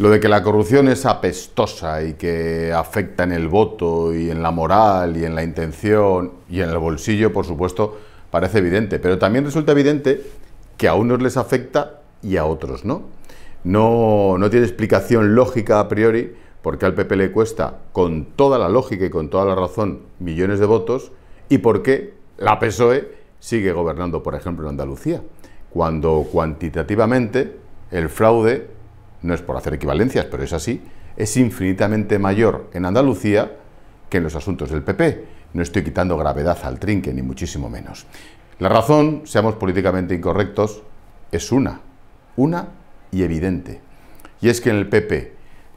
Lo de que la corrupción es apestosa y que afecta en el voto y en la moral y en la intención y en el bolsillo, por supuesto, parece evidente. Pero también resulta evidente que a unos les afecta y a otros no. No, no tiene explicación lógica a priori porque al PP le cuesta, con toda la lógica y con toda la razón, millones de votos y por qué la PSOE sigue gobernando, por ejemplo, en Andalucía, cuando cuantitativamente el fraude no es por hacer equivalencias, pero es así, es infinitamente mayor en Andalucía que en los asuntos del PP. No estoy quitando gravedad al trinque, ni muchísimo menos. La razón, seamos políticamente incorrectos, es una, una y evidente. Y es que en el PP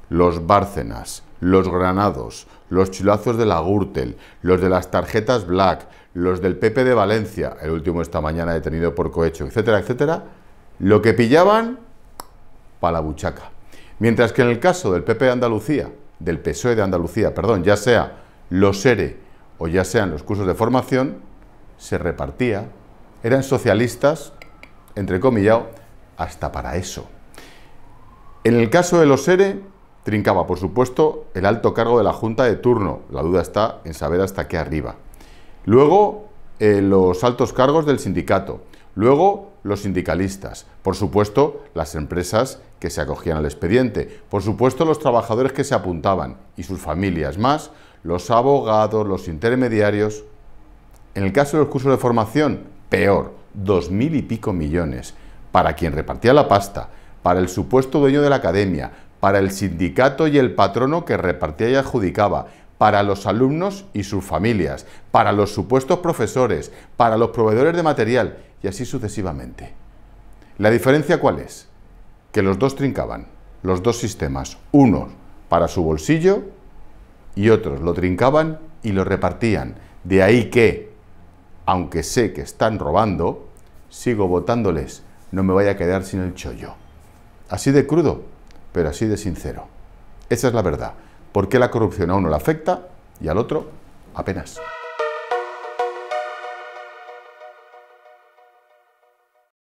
los Bárcenas, los Granados, los chilazos de la Gürtel, los de las tarjetas Black, los del PP de Valencia, el último esta mañana detenido por cohecho, etcétera, etcétera, lo que pillaban para la buchaca. Mientras que en el caso del PP de Andalucía, del PSOE de Andalucía, perdón, ya sea los ERE o ya sean los cursos de formación, se repartía, eran socialistas, entre comillas, hasta para eso. En el caso de los ERE, trincaba, por supuesto, el alto cargo de la Junta de turno. La duda está en saber hasta qué arriba. Luego, eh, los altos cargos del sindicato. Luego, los sindicalistas, por supuesto las empresas que se acogían al expediente, por supuesto los trabajadores que se apuntaban y sus familias más, los abogados, los intermediarios. En el caso de los cursos de formación, peor, dos mil y pico millones, para quien repartía la pasta, para el supuesto dueño de la academia, para el sindicato y el patrono que repartía y adjudicaba, para los alumnos y sus familias, para los supuestos profesores, para los proveedores de material y así sucesivamente. ¿La diferencia cuál es? Que los dos trincaban, los dos sistemas, unos para su bolsillo y otros lo trincaban y lo repartían. De ahí que, aunque sé que están robando, sigo votándoles, no me vaya a quedar sin el chollo. Así de crudo, pero así de sincero. Esa es la verdad. ¿Por qué la corrupción a uno la afecta y al otro apenas?